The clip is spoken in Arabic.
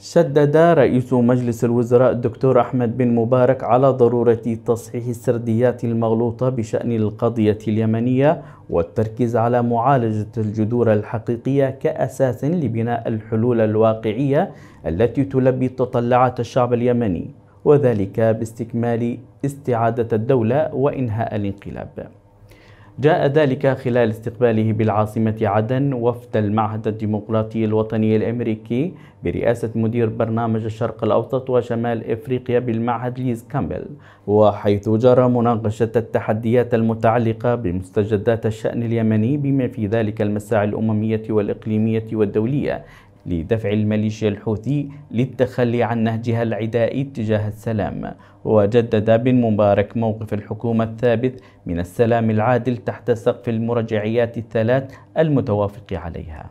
شدد رئيس مجلس الوزراء الدكتور أحمد بن مبارك على ضرورة تصحيح السرديات المغلوطة بشأن القضية اليمنية والتركيز على معالجة الجذور الحقيقية كأساس لبناء الحلول الواقعية التي تلبي تطلعات الشعب اليمني وذلك باستكمال استعادة الدولة وإنهاء الانقلاب جاء ذلك خلال استقباله بالعاصمة عدن وفد المعهد الديمقراطي الوطني الأمريكي برئاسة مدير برنامج الشرق الأوسط وشمال إفريقيا بالمعهد ليز كامبل وحيث جرى مناقشة التحديات المتعلقة بمستجدات الشأن اليمني بما في ذلك المساعي الأممية والإقليمية والدولية لدفع الميليشيا الحوثي للتخلي عن نهجها العدائي تجاه السلام وجدد بن مبارك موقف الحكومة الثابت من السلام العادل تحت سقف المرجعيات الثلاث المتوافق عليها